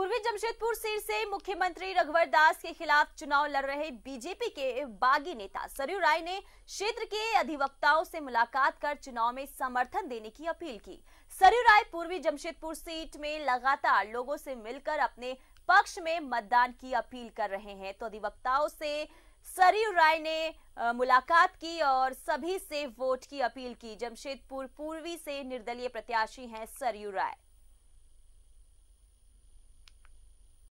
पूर्वी जमशेदपुर सीट से मुख्यमंत्री रघुवर दास के खिलाफ चुनाव लड़ रहे बीजेपी के बागी नेता सरयू राय ने क्षेत्र के अधिवक्ताओं से मुलाकात कर चुनाव में समर्थन देने की अपील की सरयू राय पूर्वी जमशेदपुर सीट में लगातार लोगों से मिलकर अपने पक्ष में मतदान की अपील कर रहे हैं तो अधिवक्ताओं से सरयू राय ने मुलाकात की और सभी से वोट की अपील की जमशेदपुर पूर्वी से निर्दलीय प्रत्याशी हैं सरयू राय